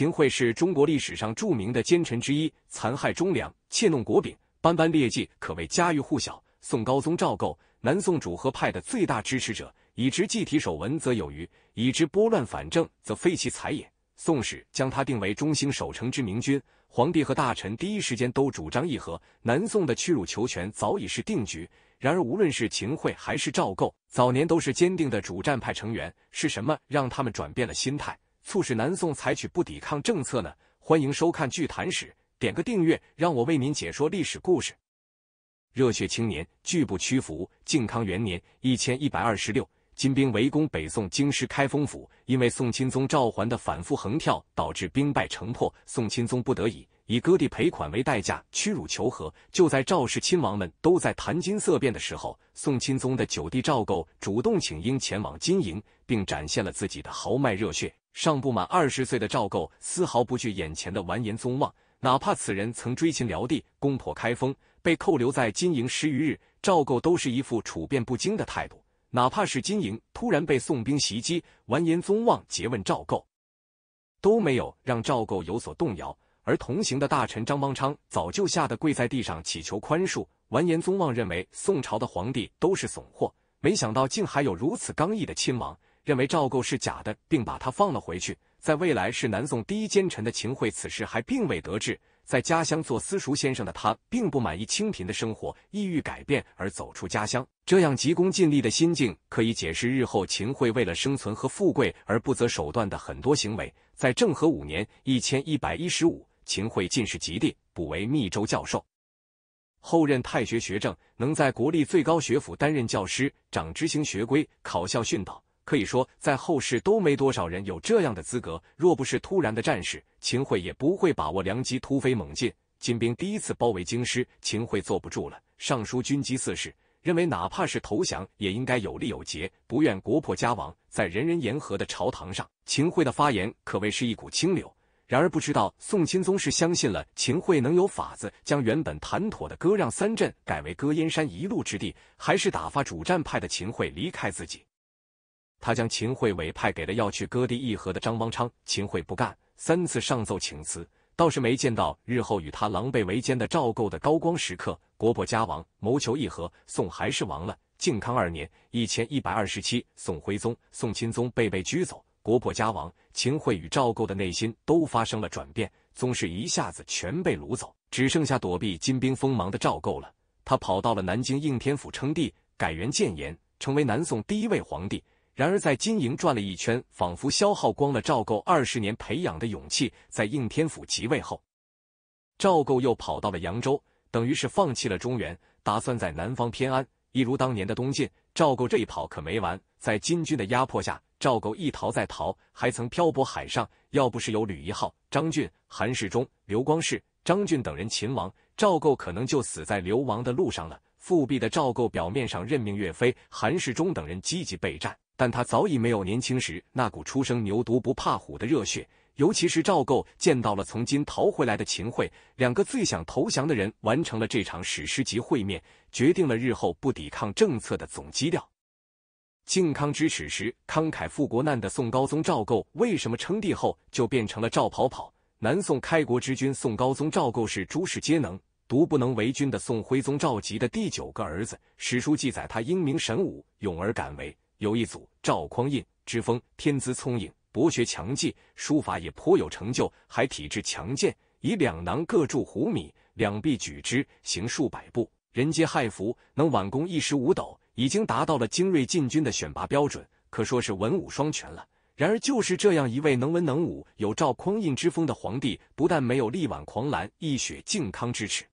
秦桧是中国历史上著名的奸臣之一，残害忠良，窃弄国柄，斑斑劣迹，可谓家喻户晓。宋高宗赵构，南宋主和派的最大支持者，以知既体守文则有余，以知拨乱反正则非其才也。《宋史》将他定为中兴守成之明君。皇帝和大臣第一时间都主张议和，南宋的屈辱求全早已是定局。然而，无论是秦桧还是赵构，早年都是坚定的主战派成员。是什么让他们转变了心态？促使南宋采取不抵抗政策呢？欢迎收看《剧谈史》，点个订阅，让我为您解说历史故事。热血青年拒不屈服。靖康元年，一千一百二十六，金兵围攻北宋京师开封府，因为宋钦宗赵桓的反复横跳，导致兵败城破。宋钦宗不得已以割地赔款为代价屈辱求和。就在赵氏亲王们都在谈金色变的时候，宋钦宗的九弟赵构主动请缨前往金营，并展现了自己的豪迈热血。尚不满二十岁的赵构丝毫不惧眼前的完颜宗望，哪怕此人曾追擒辽地、攻破开封、被扣留在金营十余日，赵构都是一副处变不惊的态度。哪怕是金营突然被宋兵袭击，完颜宗望诘问赵构，都没有让赵构有所动摇。而同行的大臣张邦昌早就吓得跪在地上祈求宽恕。完颜宗望认为宋朝的皇帝都是怂货，没想到竟还有如此刚毅的亲王。认为赵构是假的，并把他放了回去。在未来是南宋第一奸臣的秦桧，此事还并未得志。在家乡做私塾先生的他，并不满意清贫的生活，意欲改变而走出家乡。这样急功近利的心境，可以解释日后秦桧为了生存和富贵而不择手段的很多行为。在政和五年（一千一百一十五），秦桧进士及第，补为密州教授，后任太学学政，能在国立最高学府担任教师，掌执行学规，考校训导。可以说，在后世都没多少人有这样的资格。若不是突然的战事，秦桧也不会把握良机突飞猛进。金兵第一次包围京师，秦桧坐不住了，上书军机四事，认为哪怕是投降，也应该有利有节，不愿国破家亡。在人人言和的朝堂上，秦桧的发言可谓是一股清流。然而，不知道宋钦宗是相信了秦桧能有法子将原本谈妥的割让三镇改为割燕山一路之地，还是打发主战派的秦桧离开自己。他将秦桧委派给了要去割地议和的张邦昌，秦桧不干，三次上奏请辞，倒是没见到日后与他狼狈为奸的赵构的高光时刻。国破家亡，谋求议和，宋还是亡了。靖康二年，一千一百二十七，宋徽宗、宋钦宗被被拘走，国破家亡，秦桧与赵构的内心都发生了转变，宗室一下子全被掳走，只剩下躲避金兵锋芒的赵构了。他跑到了南京应天府称帝，改元建炎，成为南宋第一位皇帝。然而，在金营转了一圈，仿佛消耗光了赵构二十年培养的勇气。在应天府即位后，赵构又跑到了扬州，等于是放弃了中原，打算在南方偏安，一如当年的东晋。赵构这一跑可没完，在金军的压迫下，赵构一逃再逃，还曾漂泊海上。要不是有吕夷浩、张俊、韩世忠、刘光世、张俊等人擒王，赵构可能就死在流亡的路上了。复辟的赵构表面上任命岳飞、韩世忠等人积极备战。但他早已没有年轻时那股初生牛犊不怕虎的热血。尤其是赵构见到了从金逃回来的秦桧，两个最想投降的人完成了这场史诗级会面，决定了日后不抵抗政策的总基调。靖康之耻时慷慨赴国难的宋高宗赵构，为什么称帝后就变成了赵跑跑？南宋开国之君宋高宗赵构是诸事皆能、独不能为君的宋徽宗赵佶的第九个儿子。史书记载他英明神武、勇而敢为。有一组赵匡胤之风，天资聪颖，博学强记，书法也颇有成就，还体质强健，以两囊各铸胡米，两臂举之行数百步，人皆骇服。能挽弓一时五斗，已经达到了精锐禁军的选拔标准，可说是文武双全了。然而就是这样一位能文能武、有赵匡胤之风的皇帝，不但没有力挽狂澜、一雪靖康之耻，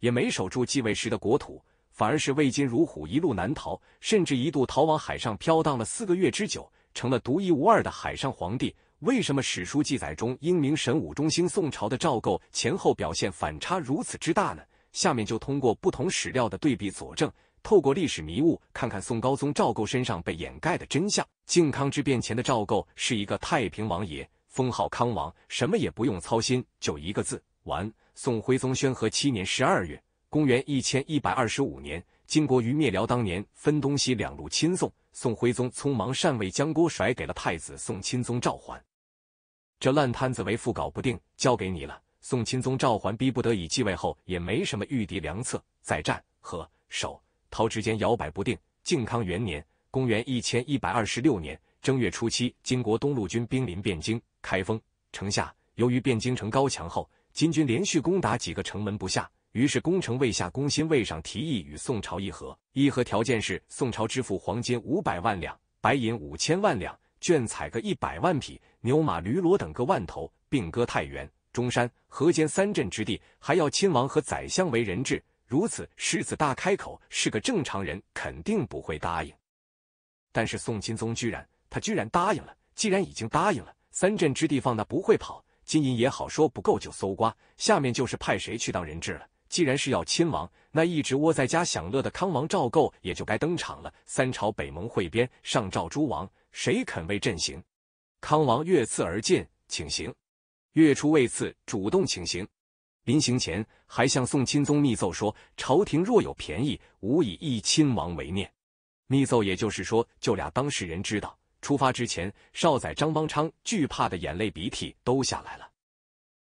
也没守住继位时的国土。反而是魏金如虎，一路难逃，甚至一度逃往海上飘荡了四个月之久，成了独一无二的海上皇帝。为什么史书记载中英明神武、中兴宋朝的赵构前后表现反差如此之大呢？下面就通过不同史料的对比佐证，透过历史迷雾，看看宋高宗赵构身上被掩盖的真相。靖康之变前的赵构是一个太平王爷，封号康王，什么也不用操心，就一个字完。宋徽宗宣和七年十二月。公元一千一百二十五年，金国于灭辽当年分东西两路亲宋，宋徽宗匆忙禅位，将锅甩给了太子宋钦宗赵桓。这烂摊子为父搞不定，交给你了。宋钦宗赵桓逼不得已继位后，也没什么御敌良策，再战和守逃之间摇摆不定。靖康元年（公元一千一百二十六年）正月初七，金国东路军兵临汴京、开封城下。由于汴京城高墙后，金军连续攻打几个城门不下。于是，功城未下，攻心未上，提议与宋朝议和。议和条件是：宋朝支付黄金五百万两，白银五千万两，绢彩各一百万匹，牛马驴骡等各万头，并割太原、中山、河间三镇之地，还要亲王和宰相为人质。如此狮子大开口，是个正常人肯定不会答应。但是宋钦宗居然，他居然答应了。既然已经答应了，三镇之地放那不会跑，金银也好说，不够就搜刮。下面就是派谁去当人质了。既然是要亲王，那一直窝在家享乐的康王赵构也就该登场了。三朝北盟会边上诏诸王，谁肯为朕行？康王越次而进，请行。月初未次，主动请行。临行前还向宋钦宗密奏说：“朝廷若有便宜，吾以一亲王为念。”密奏也就是说，就俩当事人知道。出发之前，少宰张邦昌惧怕的眼泪鼻涕都下来了。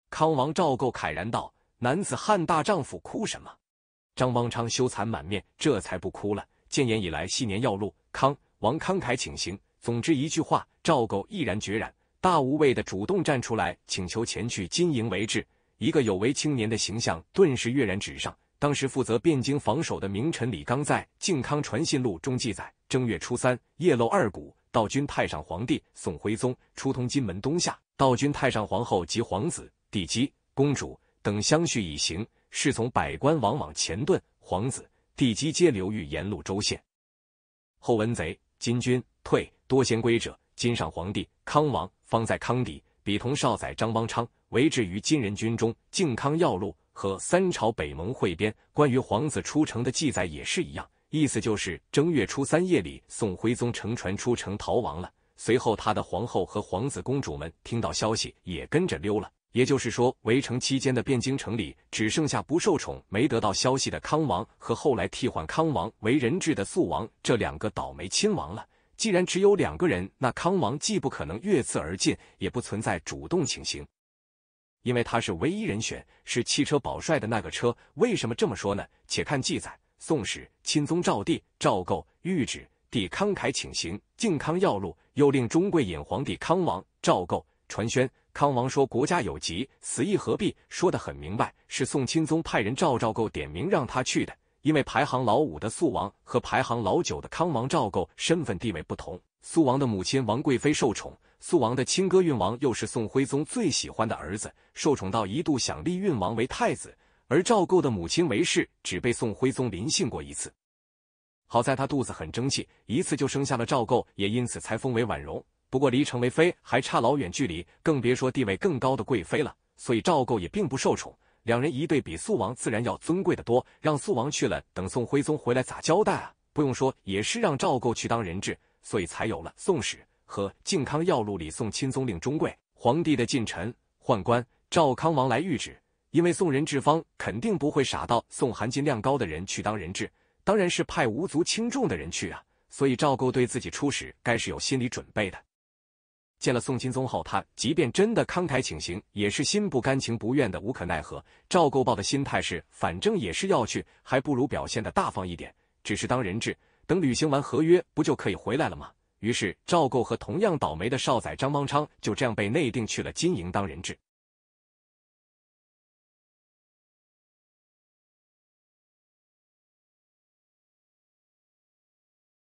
康王赵构慨然道。男子汉大丈夫，哭什么？张邦昌羞惭满面，这才不哭了。建炎以来，昔年要路康王慷慨请行。总之一句话，赵构毅然决然、大无畏的主动站出来，请求前去经营为质。一个有为青年的形象顿时跃然纸上。当时负责汴京防守的名臣李纲在《靖康传信录》中记载：正月初三夜漏二鼓，道君太上皇帝宋徽宗出通金门东下，道君太上皇后及皇子、帝姬、公主。等相续以行，侍从百官往往前遁，皇子、帝姬皆流寓沿路州县。后文贼金军退，多贤归者。金上皇帝康王方在康邸，比同少宰张邦昌为置于金人军中。靖康要路和三朝北盟汇编关于皇子出城的记载也是一样，意思就是正月初三夜里，宋徽宗乘船出城逃亡了。随后他的皇后和皇子公主们听到消息也跟着溜了。也就是说，围城期间的汴京城里只剩下不受宠、没得到消息的康王和后来替换康王为人质的肃王这两个倒霉亲王了。既然只有两个人，那康王既不可能越次而进，也不存在主动请行，因为他是唯一人选，是汽车保帅的那个车。为什么这么说呢？且看记载：《宋史·钦宗赵帝赵构谕旨》：“帝慷慨请行。”《靖康要路，又令中贵引皇帝康王赵构传宣。康王说：“国家有急，死亦何必？”说得很明白，是宋钦宗派人赵赵构点名让他去的。因为排行老五的肃王和排行老九的康王赵构身份地位不同，肃王的母亲王贵妃受宠，肃王的亲哥郓王又是宋徽宗最喜欢的儿子，受宠到一度想立郓王为太子。而赵构的母亲韦氏只被宋徽宗临幸过一次，好在他肚子很争气，一次就生下了赵构，也因此才封为婉容。不过离成为妃还差老远距离，更别说地位更高的贵妃了。所以赵构也并不受宠。两人一对比，肃王自然要尊贵的多。让肃王去了，等宋徽宗回来咋交代啊？不用说，也是让赵构去当人质，所以才有了《宋史》和《靖康要录》里宋钦宗令中贵皇帝的近臣宦官赵康王来谕旨。因为宋仁志方肯定不会傻到送含金量高的人去当人质，当然是派无足轻重的人去啊。所以赵构对自己出使该是有心理准备的。见了宋钦宗后，他即便真的慷慨请行，也是心不甘情不愿的，无可奈何。赵构抱的心态是，反正也是要去，还不如表现的大方一点，只是当人质，等履行完合约，不就可以回来了吗？于是赵构和同样倒霉的少宰张邦昌就这样被内定去了金营当人质。